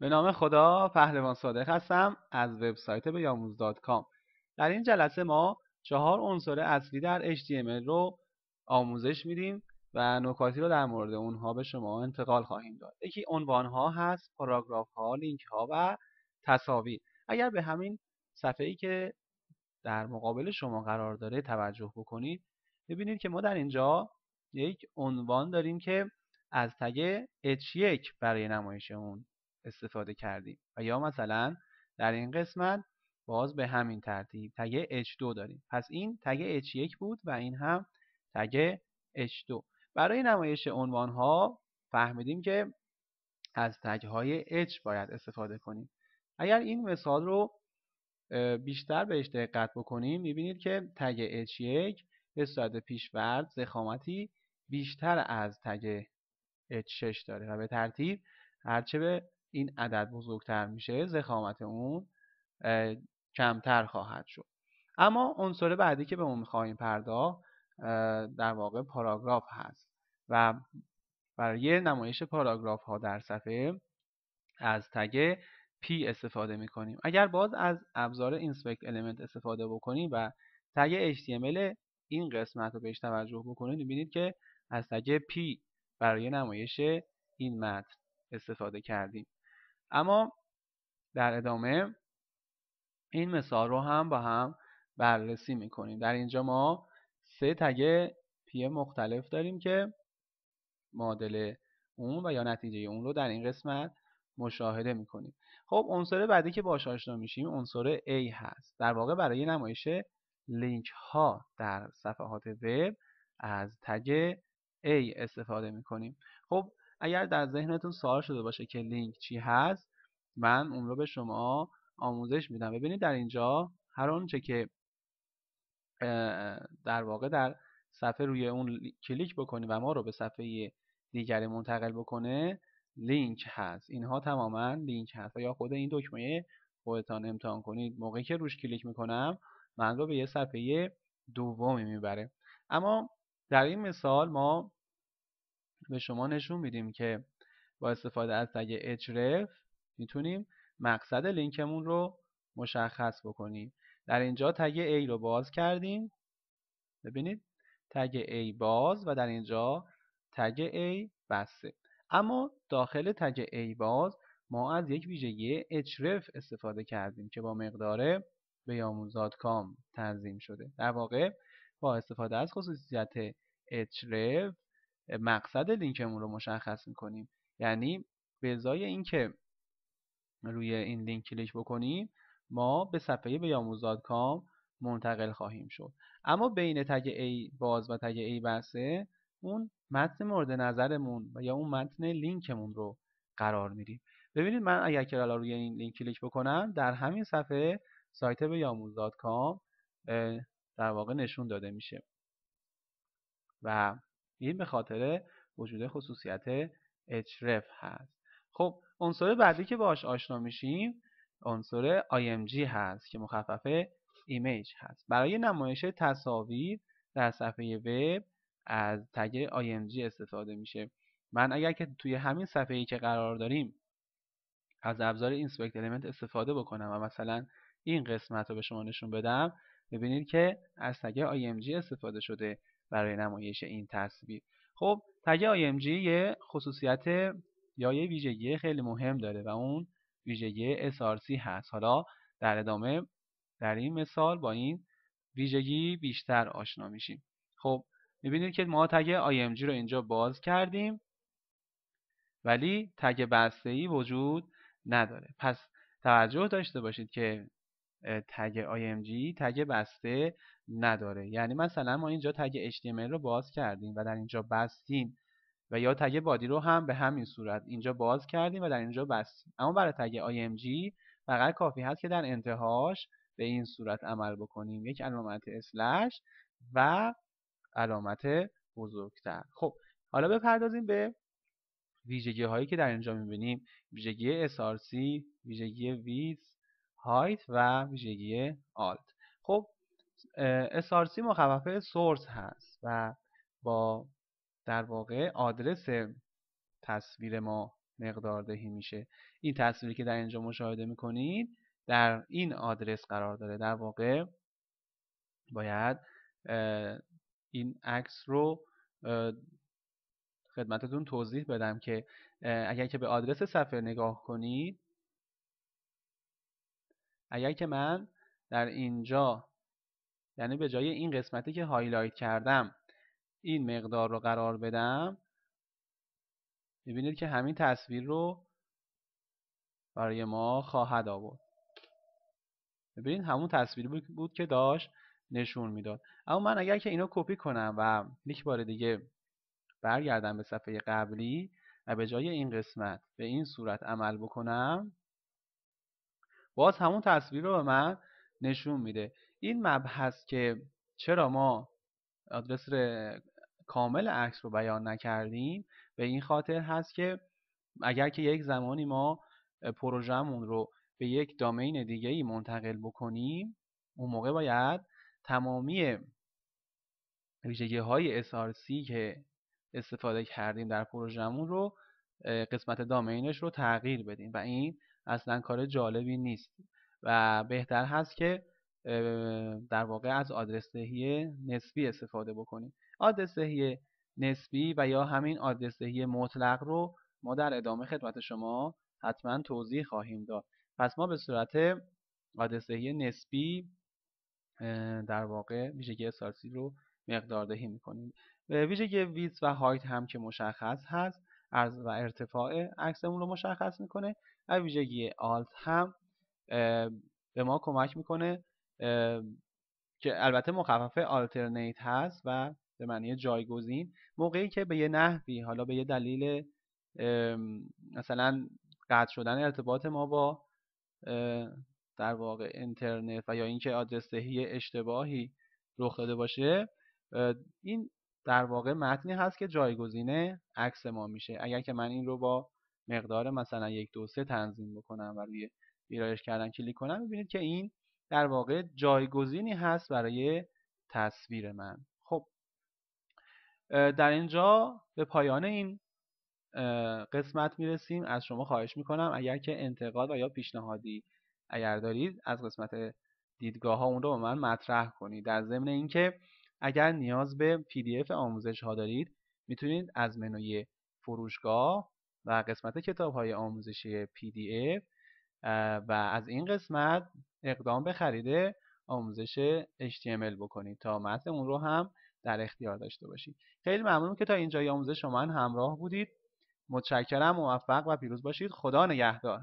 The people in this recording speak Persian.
به نام خدا پهلوان صادق هستم از وبسایت بیاموز.com در این جلسه ما چهار عنصر اصلی در HTML رو آموزش میدیم و نکاتی رو در مورد اونها به شما انتقال خواهیم داد یکی عنوان ها هست پاراگراف ها لینک ها و تصاویر اگر به همین صفحه ای که در مقابل شما قرار داره توجه بکنید ببینید که ما در اینجا یک عنوان داریم که از تگ H1 برای نمایش اون استفاده کردیم و یا مثلا در این قسمت باز به همین ترتیب تگ H2 داریم پس این تگ H1 بود و این هم تگ H2 برای نمایش عنوان ها فهمیدیم که از تگ های H باید استفاده کنیم اگر این مثال رو بیشتر بهش دقت بکنیم میبینید که تگ H1 به صورت پیشورد زخامتی بیشتر از تگ H6 داره و به ترتیب هرچه به این عدد بزرگتر میشه زخامت اون کمتر خواهد شد اما عنصر بعدی که به اون میخواهیم پرداخت در واقع پاراگراف هست و برای نمایش پاراگراف ها در صفحه از تگ P استفاده میکنیم اگر باز از ابزار Inspect Element استفاده بکنیم و تگ HTML این قسمت رو بهش توجه بکنید میبینید که از تگ P برای نمایش این متن استفاده کردیم اما در ادامه این مثال رو هم با هم بررسی میکنیم در اینجا ما سه تگ پی مختلف داریم که معادل اون و یا نتیجه اون رو در این قسمت مشاهده میکنیم خب عنصر بعدی که باش آشنا میشیم عنصر A هست در واقع برای نمایش لینک ها در صفحات وب از تگ A استفاده میکنیم خب اگر در ذهنتون سوال شده باشه که لینک چی هست من اون رو به شما آموزش میدم ببینید در اینجا هر آنچه که در واقع در صفحه روی اون کلیک بکنی و ما رو به صفحه دیگری منتقل بکنه لینک هست اینها تماما لینک هست و یا خود این دکمه خودتان امتحان کنید موقعی که روش کلیک میکنم من رو به یه صفحه دومی میبره اما در این مثال ما به شما نشون میدیم که با استفاده از تگ href میتونیم مقصد لینکمون رو مشخص بکنیم در اینجا تگ A رو باز کردیم ببینید تگ A باز و در اینجا تگ A بسته اما داخل تگ A باز ما از یک ویژگی href استفاده کردیم که با مقدار بیاموزاد.com تنظیم شده در واقع با استفاده از خصوصیت href مقصد لینکمون رو مشخص میکنیم یعنی به ازای اینکه روی این لینک کلیک بکنیم ما به صفحه کام منتقل خواهیم شد اما بین تگ A باز و تگ A بسته اون متن مورد نظرمون و یا اون متن لینکمون رو قرار میدیم ببینید من اگر که روی این لینک کلیک بکنم در همین صفحه سایت به کام در واقع نشون داده میشه و این به خاطر وجود خصوصیت href هست خب عنصر بعدی که باش آشنا میشیم عنصر img هست که مخففه ایمیج هست برای نمایش تصاویر در صفحه وب از تگ img استفاده میشه من اگر که توی همین صفحه‌ای که قرار داریم از ابزار اینسپکت المنت استفاده بکنم و مثلا این قسمت رو به شما نشون بدم ببینید که از تگ img استفاده شده برای نمایش این تصویر خب تگ IMG یه خصوصیت یا یه ویژگی خیلی مهم داره و اون ویژگی SRC هست حالا در ادامه در این مثال با این ویژگی بیشتر آشنا میشیم خب میبینید که ما تگ IMG رو اینجا باز کردیم ولی تگ بسته ای وجود نداره پس توجه داشته باشید که تگ IMG تگ بسته نداره یعنی مثلا ما اینجا تگ HTML رو باز کردیم و در اینجا بستیم و یا تگ بادی رو هم به همین صورت اینجا باز کردیم و در اینجا بستیم اما برای تگ IMG فقط کافی هست که در انتهاش به این صورت عمل بکنیم یک علامت اسلش و علامت بزرگتر خب حالا بپردازیم به ویژگی هایی که در اینجا میبینیم ویژگی SRC ویژگی ویز هایت و ویژگی آلت خب SRC مخففه سورس هست و با در واقع آدرس تصویر ما مقدار دهی میشه این تصویری که در اینجا مشاهده میکنید در این آدرس قرار داره در واقع باید این عکس رو خدمتتون توضیح بدم که اگر که به آدرس صفحه نگاه کنید اگر که من در اینجا یعنی به جای این قسمتی که هایلایت کردم این مقدار رو قرار بدم میبینید که همین تصویر رو برای ما خواهد آورد ببینید همون تصویر بود که داشت نشون میداد اما من اگر که اینو کپی کنم و یک بار دیگه برگردم به صفحه قبلی و به جای این قسمت به این صورت عمل بکنم باز همون تصویر رو به من نشون میده این مبحث که چرا ما آدرس کامل عکس رو بیان نکردیم به این خاطر هست که اگر که یک زمانی ما پروژمون رو به یک دامین دیگه ای منتقل بکنیم اون موقع باید تمامی ویژگی های SRC که استفاده کردیم در پروژمون رو قسمت دامینش رو تغییر بدیم و این اصلا کار جالبی نیست و بهتر هست که در واقع از آدرس دهی نسبی استفاده بکنیم آدرس نسبی و یا همین آدرس دهی مطلق رو ما در ادامه خدمت شما حتما توضیح خواهیم داد پس ما به صورت آدرس نسبی در واقع ویژگی اساسی رو مقدار دهی میکنیم ویژگی ویدز و هایت هم که مشخص هست عرض و ارتفاع عکسمون رو مشخص میکنه و ویژگی آلت هم به ما کمک میکنه که البته مخفف alternate هست و به معنی جایگزین موقعی که به یه نحوی حالا به یه دلیل مثلا قطع شدن ارتباط ما با در واقع اینترنت و یا اینکه آدرس دهی اشتباهی رخ داده باشه این در واقع متنی هست که جایگزینه عکس ما میشه اگر که من این رو با مقدار مثلا یک دو سه تنظیم بکنم و روی ویرایش کردن کلیک کنم میبینید که این در واقع جایگزینی هست برای تصویر من خب در اینجا به پایان این قسمت میرسیم از شما خواهش میکنم اگر که انتقاد و یا پیشنهادی اگر دارید از قسمت دیدگاه ها اون رو به من مطرح کنید در ضمن اینکه اگر نیاز به پی دی اف آموزش ها دارید میتونید از منوی فروشگاه و قسمت کتاب های آموزشی PDF و از این قسمت اقدام به خرید آموزش HTML بکنید تا متن اون رو هم در اختیار داشته باشید خیلی ممنون که تا اینجای آموزش شما همراه بودید متشکرم موفق و پیروز باشید خدا نگهدار